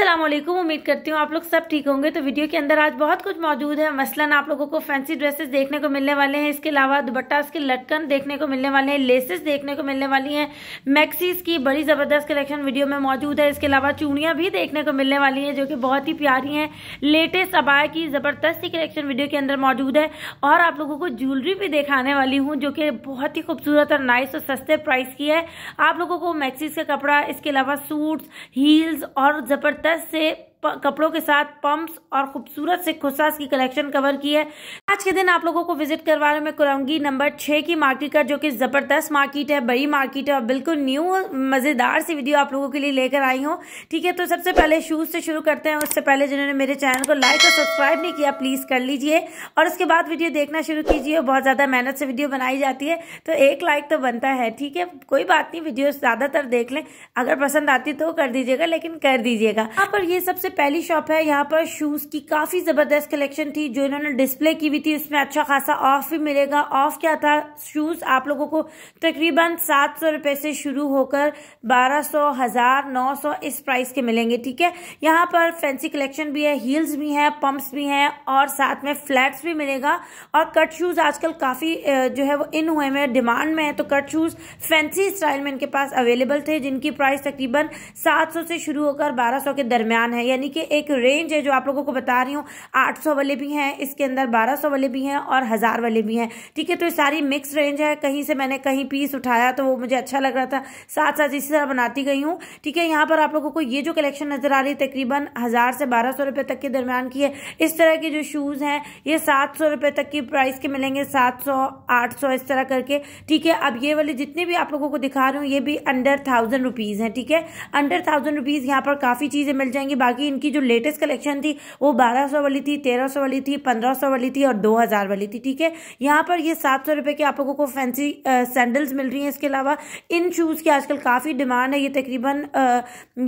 असलम उम्मीद करती हूँ आप लोग सब ठीक होंगे तो वीडियो के अंदर आज बहुत कुछ मौजूद है मसलन आप लोगों को फैंसी ड्रेसेस देखने को मिलने वाले हैं इसके अलावा दुपट्टास के लटकन देखने को मिलने वाले हैं लेसेस देखने को मिलने वाली हैं मैक्सीज की बड़ी ज़बरदस्त कलेक्शन वीडियो में मौजूद है इसके अलावा चूड़ियाँ भी देखने को मिलने वाली हैं जो कि बहुत ही प्यारी हैं लेटेस्ट अबाय की ज़बरदस्ती कलेक्शन वीडियो के अंदर मौजूद है और आप लोगों को ज्वेलरी भी दिखाने वाली हूँ जो कि बहुत ही खूबसूरत और नाइस और सस्ते प्राइस की है आप लोगों को मैक्सीज का कपड़ा इसके अलावा सूट्स हील्स और ज़बरदस्त J कपड़ों के साथ पम्प्स और खूबसूरत से खुशास की कलेक्शन कवर की है आज के दिन आप लोगों को विजिट करवाने में करवाऊंगी नंबर छः की मार्केट का जो कि ज़बरदस्त मार्केट है बड़ी मार्केट है और बिल्कुल न्यू मज़ेदार सी वीडियो आप लोगों के लिए लेकर आई हूँ ठीक है तो सबसे पहले शूज़ से शुरू करते हैं उससे पहले जिन्होंने मेरे चैनल को लाइक और सब्सक्राइब नहीं किया प्लीज़ कर लीजिए और उसके बाद वीडियो देखना शुरू कीजिए बहुत ज़्यादा मेहनत से वीडियो बनाई जाती है तो एक लाइक तो बनता है ठीक है कोई बात नहीं वीडियो ज़्यादातर देख लें अगर पसंद आती तो कर दीजिएगा लेकिन कर दीजिएगा आप पर ये सबसे पहली शॉप है यहाँ पर शूज़ की काफ़ी ज़बरदस्त कलेक्शन थी जो इन्होंने डिस्प्ले की हुई थी उसमें अच्छा खासा ऑफ भी मिलेगा ऑफ क्या था शूज़ आप लोगों को तकरीबन सात सौ रुपए से शुरू होकर बारह सौ हज़ार नौ सौ इस प्राइस के मिलेंगे ठीक है यहाँ पर फैंसी कलेक्शन भी है हील्स भी है पंप्स भी है और साथ में फ्लैट्स भी मिलेगा और कट शूज़ आजकल काफ़ी जो है वो इन हुए में डिमांड में है तो कट शूज़ फैंसी स्टाइल में इनके पास अवेलेबल थे जिनकी प्राइस तकरीबन सात सौ से शुरू होकर बारह सौ के दरमियान है यानी यानी कि एक रेंज है जो आप लोगों को बता रही हूँ 800 वाले भी हैं इसके अंदर 1200 वाले भी हैं और हज़ार वाले भी हैं ठीक है तो ये सारी मिक्स रेंज है कहीं से मैंने कहीं पीस उठाया तो वो मुझे अच्छा लग रहा था साथ साथ इसी तरह बनाती गई हूँ ठीक है यहाँ पर आप लोगों को ये जो कलेक्शन नज़र आ रही है तकरीबन हज़ार से बारह सौ तक के दरमियान की है इस तरह के जो शूज़ हैं ये सात सौ तक की प्राइस के मिलेंगे सात सौ आठ सौ इस तरह करके ठीक है अब ये वाले जितने भी आप लोगों को दिखा रही हूँ ये भी अंडर थाउजेंड रुपीज़ हैं ठीक है अंडर थाउजेंड रुपीज़ यहाँ पर काफ़ी चीज़ें मिल जाएंगी बाकी इनकी जो लेटेस्ट कलेक्शन थी वो 1200 वाली थी 1300 वाली थी 1500 वाली थी और 2000 वाली थी ठीक है यहाँ पर ये सात सौ के आप लोगों को फैंसी सैंडल्स मिल रही हैं इसके अलावा इन शूज़ की आजकल काफ़ी डिमांड है ये तकरीबन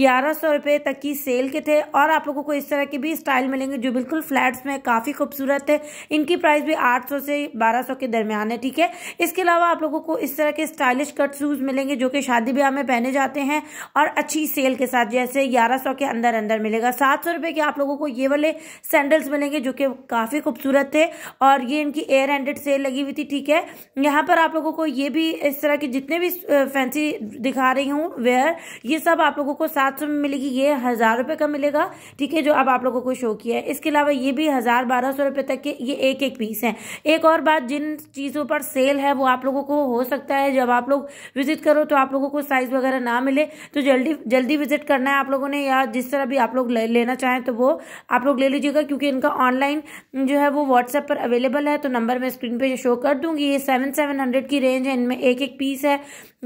ग्यारह सौ तक की सेल के थे और आप लोगों को इस तरह के भी स्टाइल मिलेंगे जो बिल्कुल फ्लैट्स में काफ़ी खूबसूरत है इनकी प्राइस भी आठ सौ से बारह सौ के दरमियान है ठीक है इसके अलावा आप लोगों को इस तरह के स्टाइलिश कट शूज़ मिलेंगे जो कि शादी ब्याह में पहने जाते हैं और अच्छी सेल के साथ जैसे ग्यारह सौ के अंदर अंदर मिलेगा सात सौ रुपये के आप लोगों को ये वाले सैंडल्स मिलेंगे जो कि काफ़ी खूबसूरत थे और ये इनकी एयर हैंडेड सेल लगी हुई थी ठीक है यहाँ पर आप लोगों को ये भी इस तरह के जितने भी फैंसी दिखा रही हूँ वेयर ये सब आप लोगों को सात सौ में मिलेगी ये हज़ार रुपये का मिलेगा ठीक है जो अब आप लोगों को शो किया है इसके अलावा ये भी हज़ार बारह सौ रुपये तक के ये एक एक पीस हैं एक और बात जिन चीज़ों पर सेल है वो आप लोगों को हो सकता है जब आप लोग विजिट करो तो आप लोगों को साइज़ वगैरह ना मिले तो जल्दी जल्दी विजिट करना है आप लोगों ने या जिस तरह भी आप लोग लेना चाहें तो वो आप लोग ले लीजिएगा क्योंकि इनका ऑनलाइन जो है वो व्हाट्सएप पर अवेलेबल है तो नंबर मैं स्क्रीन पे शो कर दूंगी ये सेवन सेवन हंड्रेड की रेंज है इनमें एक एक पीस है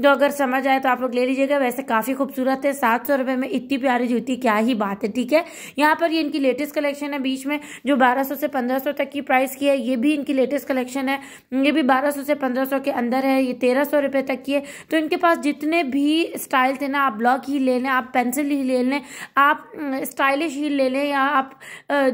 तो अगर समझ आए तो आप लोग ले लीजिएगा वैसे काफ़ी खूबसूरत है सात सौ रुपये में इतनी प्यारी जूती क्या ही बात है ठीक है यहाँ पर ये इनकी लेटेस्ट कलेक्शन है बीच में जो बारह सौ से पंद्रह सौ तक की प्राइस की है ये भी इनकी लेटेस्ट कलेक्शन है ये भी बारह सौ से पंद्रह सौ के अंदर है ये तेरह सौ रुपये तक की है तो इनके पास जितने भी स्टाइल थे ना आप ब्लॉक ही ले लें आप पेंसिल ही ले लें आप स्टाइलिश हील ले लें या आप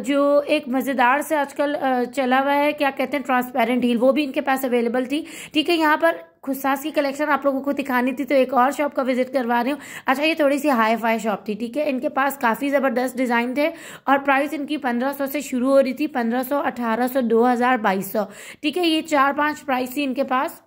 जो एक मज़ेदार से आजकल चला हुआ है क्या कहते हैं ट्रांसपेरेंट हील वो भी इनके पास अवेलेबल थी ठीक है यहाँ पर खुशास की कलेक्शन आप लोगों को दिखानी थी तो एक और शॉप का विजिट करवा रही हूँ अच्छा ये थोड़ी सी हाई फाई शॉप थी ठीक है इनके पास काफ़ी ज़बरदस्त डिज़ाइन थे और प्राइस इनकी 1500 से शुरू हो रही थी 1500, 1800, 2000, 2200 ठीक है ये चार पांच प्राइस थी इनके पास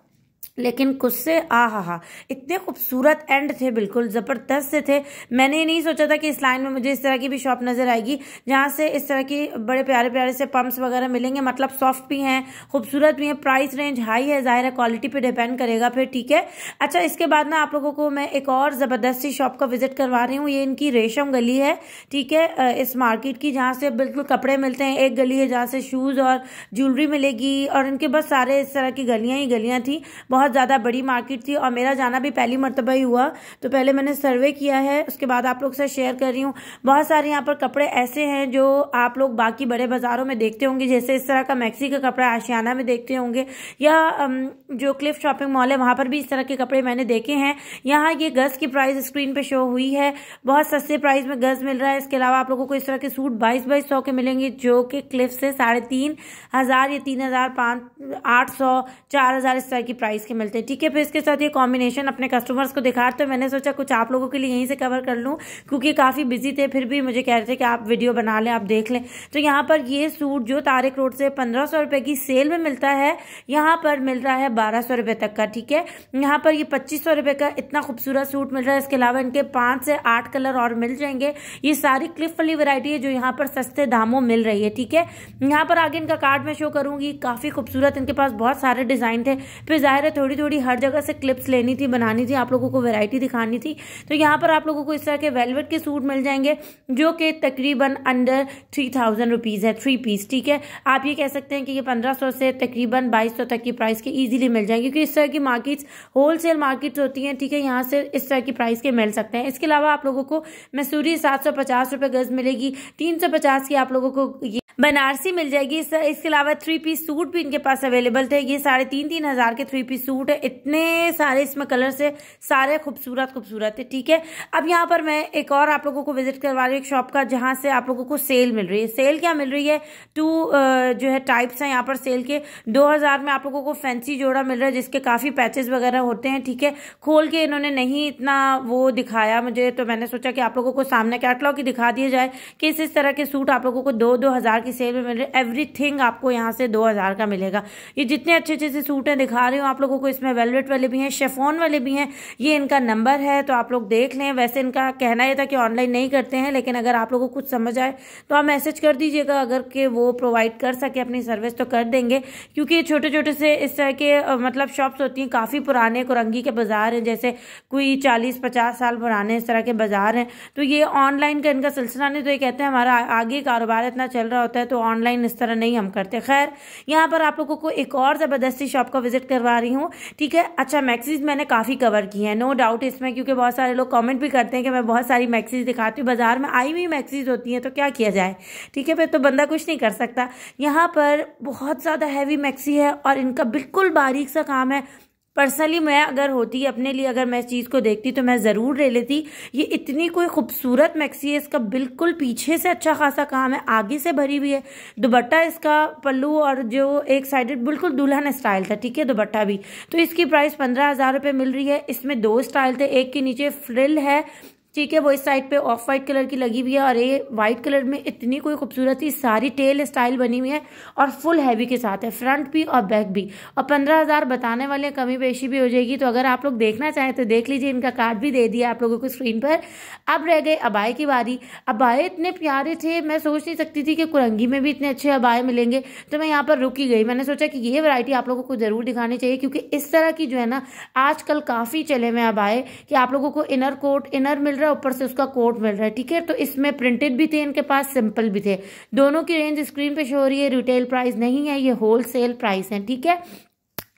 लेकिन से आ हा हा इतने खूबसूरत एंड थे बिल्कुल ज़बरदस्त से थे मैंने नहीं सोचा था कि इस लाइन में मुझे इस तरह की भी शॉप नज़र आएगी जहाँ से इस तरह की बड़े प्यारे प्यारे से पम्प्स वगैरह मिलेंगे मतलब सॉफ्ट भी हैं खूबसूरत भी हैं प्राइस रेंज हाई है ज़ाहिर है क्वालिटी पर डिपेंड करेगा फिर ठीक है अच्छा इसके बाद ना आप लोगों को मैं एक और ज़बरदस्ती शॉप का विज़िट करवा रही हूँ ये इनकी रेशम गली है ठीक है इस मार्केट की जहाँ से बिल्कुल कपड़े मिलते हैं एक गली है जहाँ से शूज़ और ज्वेलरी मिलेगी और इनके बस सारे इस तरह की गलियाँ ही गलियाँ थी बहुत बहुत ज़्यादा बड़ी मार्केट थी और मेरा जाना भी पहली मरतबा ही हुआ तो पहले मैंने सर्वे किया है उसके बाद आप लोग से शेयर कर रही हूँ बहुत सारे यहाँ पर कपड़े ऐसे हैं जो आप लोग बाकी बड़े बाज़ारों में देखते होंगे जैसे इस तरह का मैक्सी का कपड़ा आशियाना में देखते होंगे या जो क्लिफ शॉपिंग मॉल है वहाँ पर भी इस तरह के कपड़े मैंने देखे हैं यहाँ ये गज़ की प्राइस स्क्रीन पर शो हुई है बहुत सस्ते प्राइस में गज़ मिल रहा है इसके अलावा आप लोगों को इस तरह के सूट बाईस बाईस सौ के मिलेंगे जो कि क्लिफ से साढ़े तीन हज़ार या तीन हज़ार पाँच आठ सौ चार हज़ार इस तरह की प्राइस के मिलते हैं ठीक है फिर इसके साथ ये कॉम्बिनेशन अपने कस्टमर्स को दिखा तो मैंने सोचा कुछ आप लोगों के लिए यहीं से कवर कर लूँ क्योंकि काफ़ी बिजी थे फिर भी मुझे कह रहे थे कि आप वीडियो बना लें आप देख लें तो यहाँ पर ये सूट जो तारिक रोड से पंद्रह की सेल में मिलता है यहाँ पर मिल रहा है बारह सौ तक का ठीक है यहाँ पर ये पच्चीस का इतना खूबसूरत सूट मिल रहा है इसके अलावा इनके पाँच से आठ कलर और मिल जाएंगे ये सारी क्लिफ वाली वैरायटी है जो यहाँ पर सस्ते दामों मिल रही है ठीक है यहाँ पर आगे इनका कार्ड मैं शो करूँगी काफ़ी खूबसूरत इनके पास बहुत सारे डिज़ाइन थे फिर जाहिर है थोड़ी थोड़ी हर जगह से क्लिप्स लेनी थी बनानी थी आप लोगों को वैरायटी दिखानी थी तो यहाँ पर आप लोगों को इस तरह के वेलवेट के सूट मिल जाएंगे जो कि तकरीबन अंडर थ्री थाउजेंड रुपीज़ है थ्री पीस ठीक है आप ये कह सकते हैं कि ये पंद्रह से तकरीबन बाईस तक की प्राइस के ईजिली मिल जाएंगे क्योंकि इस तरह की मार्केट्स होल मार्केट्स होती हैं ठीक है यहाँ से इस तरह की प्राइस के मिल सकते हैं इसके अलावा आप लोगों को मैसूरी सात सौ गज़ मिलेगी तीन की आप लोगों को बनारसी मिल जाएगी इस, इसके अलावा थ्री पीस सूट भी इनके पास अवेलेबल थे ये साढ़े तीन तीन हज़ार के थ्री पीस सूट है इतने सारे इसमें कलर है सारे खूबसूरत खूबसूरत है ठीक है अब यहाँ पर मैं एक और आप लोगों को विजिट करवा रही हूँ एक शॉप का जहाँ से आप लोगों को सेल मिल रही है सेल क्या मिल रही है टू जो है टाइप्स हैं यहाँ पर सेल के दो हज़ार में आप लोगों को फैंसी जोड़ा मिल रहा है जिसके काफ़ी पैचेस वगैरह होते हैं ठीक है खोल के इन्होंने नहीं इतना वो दिखाया मुझे तो मैंने सोचा कि आप लोगों को सामने कैटलॉग ही दिखा दिया जाए कि इस इस तरह के सूट आप लोगों को दो दो हज़ार की सेल में मिल रही है एवरीथिंग आपको यहाँ से दो हज़ार का मिलेगा ये जितने अच्छे अच्छे से सूट हैं दिखा रही हूँ आप लोगों को इसमें वेलवेट वाले भी हैं शेफोन वाले भी हैं ये इनका नंबर है तो आप लोग देख लें वैसे इनका कहना यह था कि ऑनलाइन नहीं करते हैं लेकिन अगर आप लोगों को कुछ समझ आए तो आप मैसेज कर दीजिएगा अगर के वो प्रोवाइड कर सके अपनी सर्विस तो कर देंगे क्योंकि छोटे छोटे से इस तरह के मतलब शॉप्स होती हैं काफ़ी पुराने कुरंगी के बाज़ार हैं जैसे कोई चालीस पचास साल पुराने इस तरह के बाज़ार हैं तो ये ऑनलाइन का इनका सिलसिला नहीं तो ये कहते हैं हमारा आगे कारोबार इतना चल रहा होता होता है तो ऑनलाइन इस तरह नहीं हम करते खैर यहाँ पर आप लोगों को एक और ज़बरदस्ती शॉप का विजिट करवा रही हूँ ठीक है अच्छा मैक्सीज मैंने काफ़ी कवर की है नो डाउट इसमें क्योंकि बहुत सारे लोग कॉमेंट भी करते हैं कि मैं बहुत सारी मैक्सीज दिखाती हूँ बाज़ार में आई हुई मैक्सीज होती हैं तो क्या किया जाए ठीक है फिर तो बंदा कुछ नहीं कर सकता यहाँ पर बहुत ज़्यादा हैवी मैक्सी है और इनका बिल्कुल बारीक सा काम है पर्सनली मैं अगर होती अपने लिए अगर मैं इस चीज़ को देखती तो मैं ज़रूर ले लेती ये इतनी कोई खूबसूरत मैक्सी है इसका बिल्कुल पीछे से अच्छा खासा काम है आगे से भरी हुई है दुबट्टा इसका पल्लू और जो एक साइडेड बिल्कुल दुल्हन स्टाइल था ठीक है दुबट्टा भी तो इसकी प्राइस पंद्रह हज़ार रुपये मिल रही है इसमें दो स्टाइल थे एक के नीचे फ्रिल है ठीक है वो इस साइड पे ऑफ वाइट कलर की लगी हुई है और ये वाइट कलर में इतनी कोई खूबसूरत खूबसूरती सारी टेल स्टाइल बनी हुई है और फुल हैवी के साथ है फ्रंट भी और बैक भी और पंद्रह हज़ार बताने वाले कमी पेशी भी हो जाएगी तो अगर आप लोग देखना चाहें तो देख लीजिए इनका कार्ड भी दे दिया आप लोगों को स्क्रीन पर अब रह गए अबाए की बारी अबाए इतने प्यारे थे मैं सोच नहीं सकती थी कि कुरंगी में भी इतने अच्छे अबाए मिलेंगे तो मैं यहाँ पर रुकी गई मैंने सोचा कि ये वरायटी आप लोगों को ज़रूर दिखानी चाहिए क्योंकि इस तरह की जो है ना आजकल काफ़ी चले हुए अबाए कि आप लोगों को इनर कोट इनर मिल रहा है ऊपर से उसका कोट मिल रहा है ठीक है तो इसमें प्रिंटेड भी थे इनके पास सिंपल भी थे दोनों की रेंज स्क्रीन पे शो हो रही है रिटेल प्राइस नहीं है ये होल सेल प्राइस है ठीक है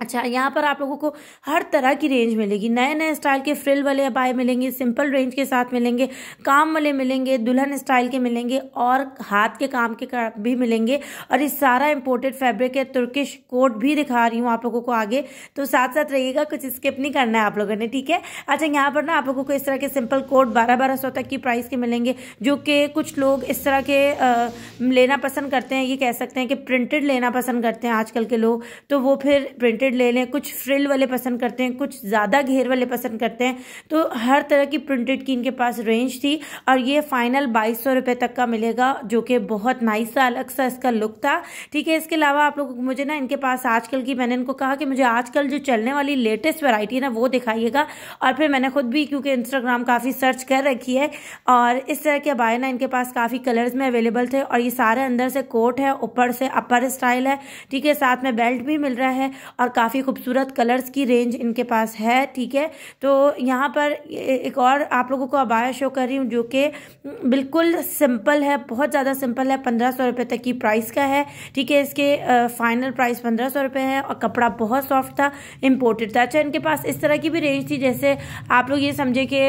अच्छा यहाँ पर आप लोगों को हर तरह की रेंज मिलेगी नए नए स्टाइल के फ्रिल वाले अबाए मिलेंगे सिंपल रेंज के साथ मिलेंगे काम वाले मिलेंगे दुल्हन स्टाइल के मिलेंगे और हाथ के काम के भी मिलेंगे और इस सारा इम्पोर्टेड फैब्रिक है तुर्किश कोट भी दिखा रही हूँ आप लोगों को आगे तो साथ साथ रहिएगा कुछ स्किप नहीं करना है आप लोगों ने ठीक है अच्छा यहाँ पर ना आप लोगों को इस तरह के सिंपल कोट बारह बारह सौ तक की प्राइस के मिलेंगे जो कि कुछ लोग इस तरह के लेना पसंद करते हैं ये कह सकते हैं कि प्रिंटेड लेना पसंद करते हैं आजकल के लोग तो वो फिर प्रिंटेड प्रिंटेड ले लें कुछ फ्रिल वाले पसंद करते हैं कुछ ज़्यादा घेर वाले पसंद करते हैं तो हर तरह की प्रिंटेड की इनके पास रेंज थी और ये फाइनल बाईस सौ रुपये तक का मिलेगा जो कि बहुत नाइस सा अलग सा इसका लुक था ठीक है इसके अलावा आप लोग मुझे ना इनके पास आजकल की मैंने इनको कहा कि मुझे आजकल जो चलने वाली लेटेस्ट वैरायटी है ना वो दिखाइएगा और फिर मैंने खुद भी क्योंकि इंस्टाग्राम काफ़ी सर्च कर रखी है और इस तरह के अबाए ना इनके पास काफ़ी कलर्स में अवेलेबल थे और ये सारे अंदर से कोट है ऊपर से अपर स्टाइल है ठीक है साथ में बेल्ट भी मिल रहा है और काफ़ी खूबसूरत कलर्स की रेंज इनके पास है ठीक है तो यहाँ पर एक और आप लोगों को अबाया शो कर रही हूँ जो कि बिल्कुल सिंपल है बहुत ज़्यादा सिंपल है पंद्रह सौ रुपये तक की प्राइस का है ठीक है इसके फाइनल प्राइस पंद्रह सौ रुपये है और कपड़ा बहुत सॉफ्ट था इम्पोर्टेड था अच्छा इनके पास इस तरह की भी रेंज थी जैसे आप लोग ये समझे कि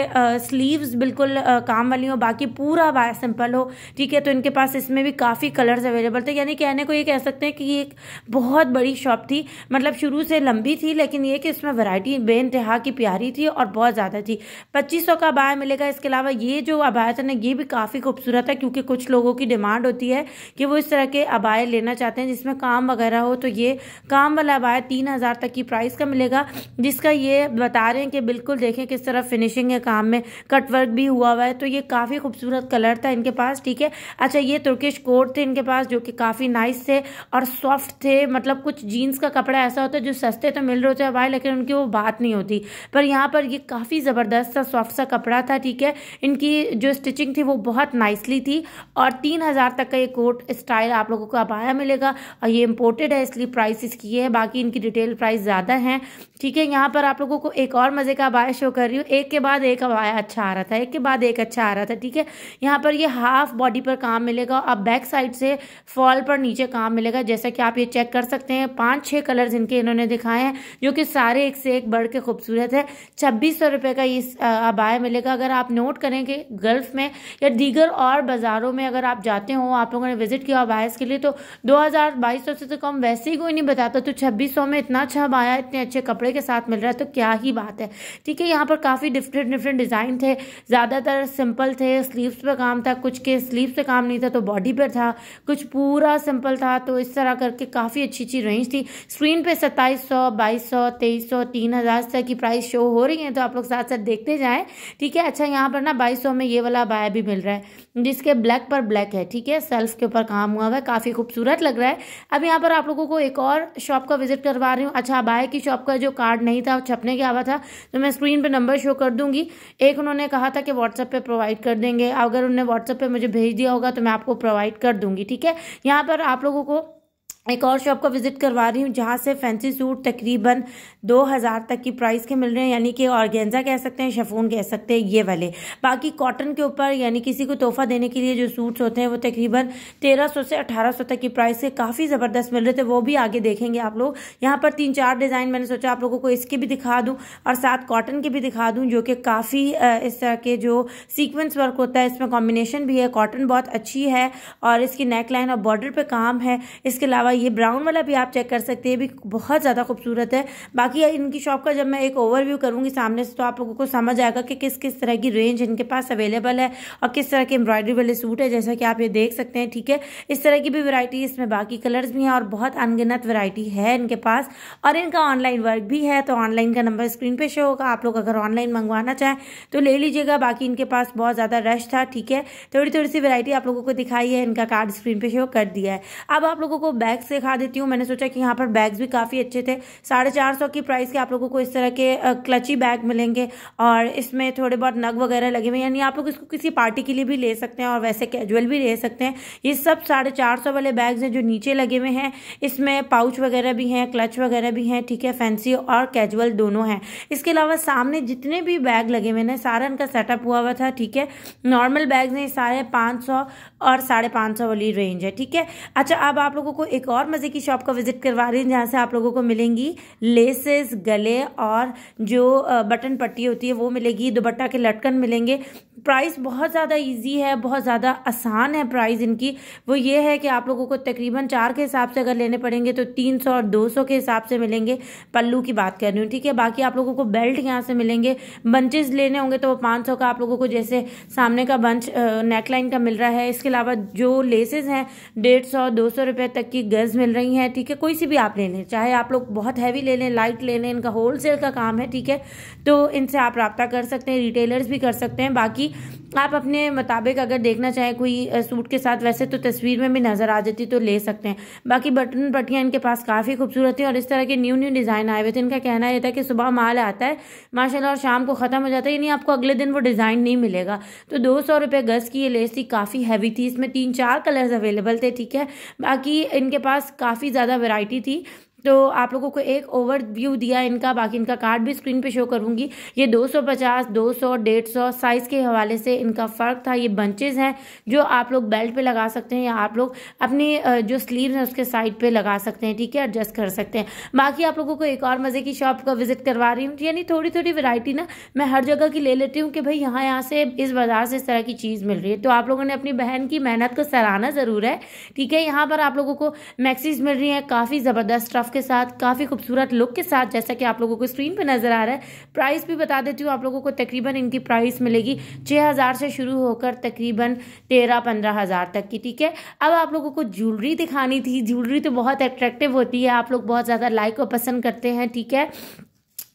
स्लीव्स बिल्कुल आ, काम वाली हो बाकी पूरा अबाया सिंपल हो ठीक है तो इनके पास इसमें भी काफ़ी कलर्स अवेलेबल थे यानी कहने को ये कह सकते हैं कि ये एक बहुत बड़ी शॉप थी मतलब शुरू शुरू से लंबी थी लेकिन ये कि इसमें वैरायटी इंतहा की प्यारी थी और बहुत ज़्यादा थी पच्चीस सौ का अबाया मिलेगा इसके अलावा ये जो अबाया था ना ये भी काफ़ी खूबसूरत है क्योंकि कुछ लोगों की डिमांड होती है कि वो इस तरह के अबाए लेना चाहते हैं जिसमें काम वगैरह हो तो ये काम वाला अबाया तीन हज़ार तक की प्राइस का मिलेगा जिसका ये बता रहे हैं कि बिल्कुल देखें किस तरह फिनिशिंग है काम में कटवर्क भी हुआ हुआ है तो ये काफ़ी खूबसूरत कलर था इनके पास ठीक है अच्छा ये तुर्किश कोट थे इनके पास जो कि काफ़ी नाइस थे और सॉफ्ट थे मतलब कुछ जीन्स का कपड़ा ऐसा होता है जो सस्ते तो मिल रहे होते हैं भाई लेकिन उनकी वो बात नहीं होती पर यहाँ पर ये काफ़ी ज़बरदस्त सा सॉफ्ट सा कपड़ा था ठीक है इनकी जो स्टिचिंग थी वो बहुत नाइसली थी और तीन हज़ार तक का ये कोट स्टाइल आप लोगों को अब आया मिलेगा और ये इम्पोर्टेड है इसलिए प्राइस इसकी है बाकी इनकी डिटेल प्राइस ज़्यादा है ठीक है यहाँ पर आप लोगों को एक और मज़े का अबाया शो कर रही हूँ एक के बाद एक अबाया अच्छा आ रहा था एक के बाद एक अच्छा आ रहा था ठीक है यहाँ पर ये हाफ बॉडी पर काम मिलेगा अब बैक साइड से फॉल पर नीचे काम मिलेगा जैसा कि आप ये चेक कर सकते हैं पाँच छः कलर्स इनके इन्होंने इन्होंने दिखाए हैं जो कि सारे एक से एक बढ़ के खूबसूरत है छब्बीस सौ रुपये का इस अबाया मिलेगा अगर आप नोट करें कि गल्फ़ में या दीगर और बाज़ारों में अगर आप जाते हो आप लोगों ने विज़िट किया अबायास के लिए तो दो हज़ार बाईस सौ से तो कम वैसे ही कोई नहीं बताता तो छब्बीस सौ में इतना अच्छा अबाया इतने अच्छे कपड़े के साथ मिल रहा है तो क्या ही बात है ठीक है यहाँ पर काफ़ी डिफरेंट डिफरेंट डिज़ाइन थे ज़्यादातर सिंपल थे स्लीव्स पर काम था कुछ के स्लीव्स पर काम नहीं था तो बॉडी पर था कुछ पूरा सिंपल था तो इस तरह करके काफ़ी अच्छी अच्छी रेंज थी स्क्रीन पे सत्ता प्राइस सौ बाईस सौ तेईस सौ तीन हज़ार तक की प्राइस शो हो रही है तो आप लोग साथ साथ देखते जाए ठीक है अच्छा यहाँ पर ना बाईस सौ में ये वाला बाय भी मिल रहा है जिसके ब्लैक पर ब्लैक है ठीक है सेल्फ के ऊपर काम हुआ हुआ है काफ़ी खूबसूरत लग रहा है अब यहाँ पर आप लोगों को एक और शॉप का विजिट करवा रही हूँ अच्छा बाय की शॉप का जो कार्ड नहीं था छपने के आवा था तो मैं स्क्रीन पर नंबर शो कर दूंगी एक उन्होंने कहा था कि व्हाट्सअप पे प्रोवाइड कर देंगे अगर उन्होंने व्हाट्सअप पे मुझे भेज दिया होगा तो मैं आपको प्रोवाइड कर दूंगी ठीक है यहाँ पर आप लोगों को एक और शॉप का विज़िट करवा रही हूँ जहाँ से फैंसी सूट तकरीबन 2000 तक की प्राइस के मिल रहे हैं यानी कि ऑर्गेन्जा कह सकते हैं शफून कह सकते हैं ये वाले बाकी कॉटन के ऊपर यानी किसी को तोहफा देने के लिए जो सूट्स होते हैं वो तकरीबन 1300 से 1800 तक की प्राइस के काफ़ी ज़बरदस्त मिल रहे थे वो भी आगे देखेंगे आप लोग यहाँ पर तीन चार डिज़ाइन मैंने सोचा आप लोगों को इसके भी दिखा दूँ और साथ कॉटन के भी दिखा दूँ जो कि काफ़ी इस तरह के जो सीक्वेंस वर्क होता है इसमें कॉम्बिनेशन भी है कॉटन बहुत अच्छी है और इसकी नेक लाइन और बॉर्डर पर काम है इसके अलावा और ये ब्राउन वाला भी आप चेक कर सकते हैं भी बहुत ज़्यादा खूबसूरत है बाकी इनकी शॉप का जब मैं एक ओवरव्यू करूँगी सामने से तो आप लोगों को समझ आएगा कि किस किस तरह की रेंज इनके पास अवेलेबल है और किस तरह के एम्ब्रॉयडरी वाले सूट है जैसा कि आप ये देख सकते हैं ठीक है इस तरह की भी वरायटी इसमें बाकी कलर्स भी हैं और बहुत अनगिनत वरायटी है इनके पास और इनका ऑनलाइन वर्क भी है तो ऑनलाइन का नंबर स्क्रीन पर शो होगा आप लोग अगर ऑनलाइन मंगवाना चाहें तो ले लीजिएगा बाकी इनके पास बहुत ज़्यादा रश था ठीक है थोड़ी थोड़ी सी वरायटी आप लोगों को दिखाई है इनका कार्ड स्क्रीन पर शो कर दिया है अब आप लोगों को बैक बैग्स दिखा देती हूँ मैंने सोचा कि यहाँ पर बैग्स भी काफ़ी अच्छे थे साढ़े चार सौ की प्राइस के आप लोगों को इस तरह के क्लची बैग मिलेंगे और इसमें थोड़े बहुत नग वगैरह लगे हुए यानी आप लोग इसको किसी पार्टी के लिए भी ले सकते हैं और वैसे कैजुअल भी ले सकते हैं ये सब साढ़े चार सौ वाले बैग्स हैं जो नीचे लगे हुए हैं इसमें पाउच वगैरह भी हैं क्लच वगैरह भी हैं ठीक है फैंसी और कैजुअल दोनों हैं इसके अलावा सामने जितने भी बैग लगे हुए हैं सारा इनका सेटअप हुआ हुआ था ठीक है नॉर्मल बैग्स हैं सारे पाँच सौ और साढ़े पाँच सौ वाली रेंज है ठीक है अच्छा अब आप लोगों को एक और मज़े की शॉप का विज़िट करवा रही हूँ जहाँ से आप लोगों को मिलेंगी लेसेस गले और जो बटन पट्टी होती है वो मिलेगी दुबट्टा के लटकन मिलेंगे प्राइस बहुत ज़्यादा इजी है बहुत ज़्यादा आसान है प्राइस इनकी वो ये है कि आप लोगों को तकरीबन चार के हिसाब से अगर लेने पड़ेंगे तो तीन सौ और दो सौ के हिसाब से मिलेंगे पल्लू की बात कर रही हूँ ठीक है बाकी आप लोगों को बेल्ट यहाँ से मिलेंगे बंचेज लेने होंगे तो वो पाँच सौ का आप लोगों को जैसे सामने का बंच नेकलाइन का मिल रहा है इसके अलावा जो लेसेज हैं डेढ़ सौ दो सौ रुपये तक की लेयर्स मिल रही हैं ठीक है कोई सी भी आप ले लें चाहे आप लोग बहुत हैवी ले लें लाइट ले लें इनका होल सेल का काम है ठीक है तो इनसे आप रबता कर सकते हैं रिटेलर्स भी कर सकते हैं बाकी आप अपने मुताबिक अगर देखना चाहें कोई सूट के साथ वैसे तो तस्वीर में भी नज़र आ जाती तो ले सकते हैं बाकी बटन पट्टियाँ इनके पास काफ़ी खूबसूरत हैं और इस तरह के न्यू न्यू डिज़ाइन आए हुए थे इनका कहना यह था कि सुबह माल आता है माशाल्लाह और शाम को ख़त्म हो जाता है यानी आपको अगले दिन वो डिज़ाइन नहीं मिलेगा तो दो सौ रुपये गज़ की ये लेस थी काफ़ी हैवी थी इसमें तीन चार कलर्स अवेलेबल थे ठीक है बाकी इनके पास पास काफ़ी ज़्यादा वैरायटी थी तो आप लोगों को एक ओवर व्यू दिया इनका बाकी इनका कार्ड भी स्क्रीन पे शो करूँगी ये 250, 200, 150 साइज़ के हवाले से इनका फ़र्क था ये बंचेज हैं जो आप लोग बेल्ट पे लगा सकते हैं या आप लोग अपनी जो स्लीव्स हैं उसके साइड पे लगा सकते हैं ठीक है एडजस्ट कर सकते हैं बाकी आप लोगों को एक और मज़े की शॉप का विज़िट करवा रही हूँ यानी थोड़ी थोड़ी वेराइटी ना मैं हर जगह की ले लेती हूँ कि भाई यहाँ यहाँ से इस बाज़ार से इस तरह की चीज़ मिल रही है तो आप लोगों ने अपनी बहन की मेहनत को सराहना ज़रूर है ठीक है यहाँ पर आप लोगों को मैक्सीज मिल रही हैं काफ़ी ज़बरदस्त रफ के साथ काफ़ी खूबसूरत लुक के साथ जैसा कि आप लोगों को स्क्रीन पर नज़र आ रहा है प्राइस भी बता देती हूँ आप लोगों को तकरीबन इनकी प्राइस मिलेगी छः हज़ार से शुरू होकर तकरीबन तेरह पंद्रह हज़ार तक की ठीक है अब आप लोगों को ज्वेलरी दिखानी थी ज्वेलरी तो बहुत अट्रैक्टिव होती है आप लोग बहुत ज़्यादा लाइक और पसंद करते हैं ठीक है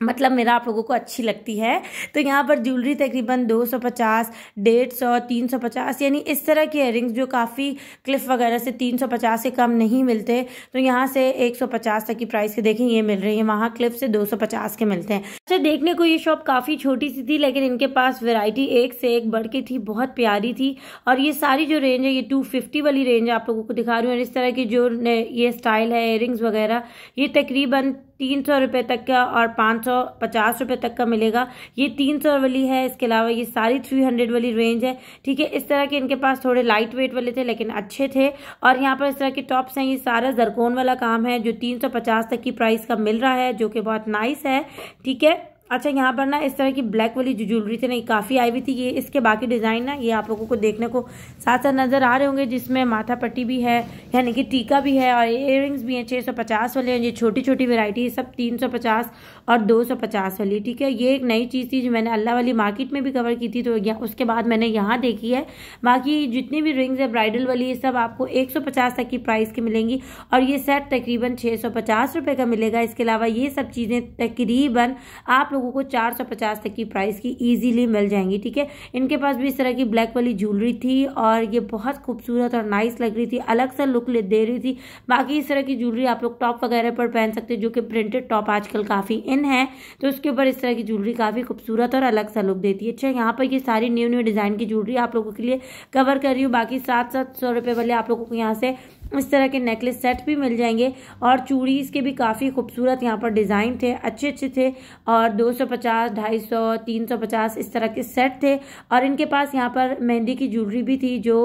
मतलब मेरा आप लोगों को अच्छी लगती है तो यहाँ पर ज्वेलरी तकरीबन 250, 150, 350 यानी इस तरह की एयरिंग्स जो काफ़ी क्लिफ वगैरह से 350 से कम नहीं मिलते तो यहाँ से 150 तक की प्राइस के देखें ये मिल रही है वहाँ क्लिफ से 250 के मिलते हैं अच्छा देखने को ये शॉप काफ़ी छोटी सी थी लेकिन इनके पास वेराइटी एक से एक बढ़ के थी बहुत प्यारी थी और ये सारी जो रेंज है ये टू वाली रेंज आप लोगों को दिखा रही हूँ और इस तरह की जो ये स्टाइल है एयरिंग्स वगैरह ये तकरीबन तीन सौ रुपये तक का और पाँच सौ पचास रुपये तक का मिलेगा ये तीन सौ वाली है इसके अलावा ये सारी थ्री हंड्रेड वाली रेंज है ठीक है इस तरह के इनके पास थोड़े लाइट वेट वाले थे लेकिन अच्छे थे और यहाँ पर इस तरह के टॉप्स हैं ये सारा जरकोन वाला काम है जो तीन सौ पचास तक की प्राइस का मिल रहा है जो कि बहुत नाइस है ठीक है अच्छा यहाँ पर ना इस तरह की ब्लैक वाली जो ज्वेलरी थी ना काफ़ी आई हुई थी ये इसके बाकी डिज़ाइन ना ये आप लोगों को देखने को साथ साथ नज़र आ रहे होंगे जिसमें माथा पट्टी भी है यानी कि टीका भी है और इयर भी हैं छः वाले हैं ये छोटी छोटी वेराइटी सब तीन और 250 वाली ठीक है ये एक नई चीज़ थी जो मैंने अल्लाह वाली मार्केट में भी कवर की थी तो उसके बाद मैंने यहाँ देखी है बाकी जितनी भी रिंग्स है ब्राइडल वाली ये सब आपको 150 तक की प्राइस की मिलेंगी और ये सेट तकरीबन छः रुपए का मिलेगा इसके अलावा ये सब चीज़ें तकरीबन आप लोगों को पचास तक की प्राइस की ईजिली मिल जाएंगी ठीक है इनके पास भी इस तरह की ब्लैक वाली ज्वेलरी थी और ये बहुत खूबसूरत और नाइस लग रही थी अलग सा लुक दे रही थी बाकी इस तरह की ज्वेलरी आप लोग टॉप वगैरह पर पहन सकते जो कि प्रिंटेड टॉप आजकल काफ़ी पिन है तो उसके ऊपर इस तरह की ज्वेलरी काफ़ी खूबसूरत और अलग सा लुक देती है अच्छा यहाँ पर ये सारी न्यू न्यू डिज़ाइन की ज्वेलरी आप लोगों के लिए कवर कर रही हूँ बाकी सात सात सौ रुपये वाले आप लोगों को यहाँ से इस तरह के नेकलेस सेट भी मिल जाएंगे और चूड़ी इसके भी काफ़ी खूबसूरत यहाँ पर डिज़ाइन थे अच्छे अच्छे थे और 250, 250, 350 इस तरह के सेट थे और इनके पास यहाँ पर मेहंदी की ज्वेलरी भी थी जो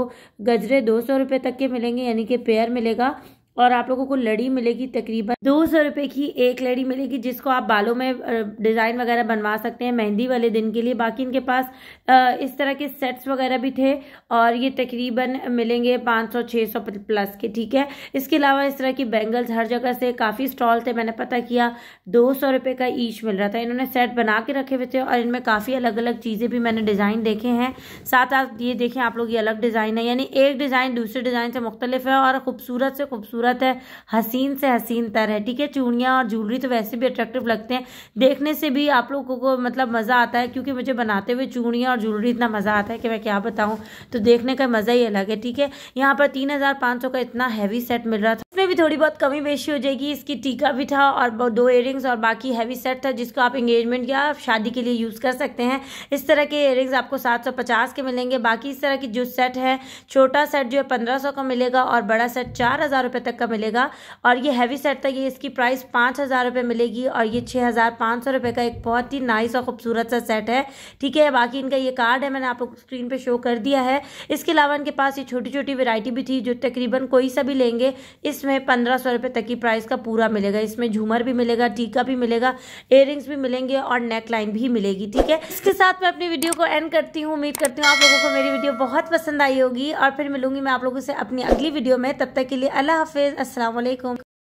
गजरे दो सौ तक के मिलेंगे यानी कि पेयर मिलेगा और आप लोगों को लड़ी मिलेगी तकरीबन दो सौ रुपए की एक लड़ी मिलेगी जिसको आप बालों में डिज़ाइन वगैरह बनवा सकते हैं मेहंदी वाले दिन के लिए बाकी इनके पास इस तरह के सेट्स वगैरह भी थे और ये तकरीबन मिलेंगे पाँच सौ छः सौ प्लस के ठीक है इसके अलावा इस तरह की बैंगल्स हर जगह से काफ़ी स्टॉल थे मैंने पता किया दो सौ रुपये का ईच मिल रहा था इन्होंने सेट बना के रखे हुए थे और इनमें काफ़ी अलग अलग चीज़ें भी मैंने डिज़ाइन देखे हैं साथ आप ये देखें आप लोग ये अलग डिज़ाइन है यानी एक डिज़ाइन दूसरे डिज़ाइन से मुख्तलिफ है और खूबसूरत से खूबसूरत खूबसूरत है हसीन से हसीन तर है ठीक है चूड़ियाँ और ज्वेलरी तो वैसे भी अट्रैक्टिव लगते हैं देखने से भी आप लोगों को मतलब मज़ा आता है क्योंकि मुझे बनाते हुए चूड़ियाँ और ज्वेलरी इतना मज़ा आता है कि मैं क्या बताऊँ तो देखने का मज़ा ही अलग है ठीक है यहाँ पर तीन का इतना हैवी सेट मिल रहा था इसमें भी थोड़ी बहुत कमी बेशी हो जाएगी इसकी टीका भी था और दो इयरिंग्स और बाकी हैवी सेट था जिसको आप इंगेजमेंट या शादी के लिए यूज़ कर सकते हैं इस तरह के इयरिंग्स आपको 750 के मिलेंगे बाकी इस तरह की जो सेट है छोटा सेट जो है 1500 का मिलेगा और बड़ा सेट चार हज़ार रुपये तक तक का मिलेगा और ये हैवी सेट तक ये इसकी प्राइस पाँच हज़ार रुपये मिलेगी और ये छः हज़ार पाँच सौ रुपये का एक बहुत ही नाइस और खूबसूरत सा सेट है ठीक है बाकी इनका ये कार्ड है मैंने आपको स्क्रीन पर शो कर दिया है इसके अलावा इनके पास ये छोटी छोटी वेराइटी भी थी जो तकरीबन कोई सा भी लेंगे इसमें पंद्रह सौ रुपये तक की प्राइस का पूरा मिलेगा इसमें झूमर भी मिलेगा टीका भी मिलेगा इयर भी मिलेंगे और नेक लाइन भी मिलेगी ठीक है इसके साथ मैं अपनी वीडियो को एंड करती हूँ उम्मीद करती हूँ आप लोगों को मेरी वीडियो बहुत पसंद आई होगी और फिर मिलूंगी मैं आप लोगों से अपनी अगली वीडियो में तब तक के लिए अल्लाह हाफि हाफिज़ अस्सलाम वालेकुम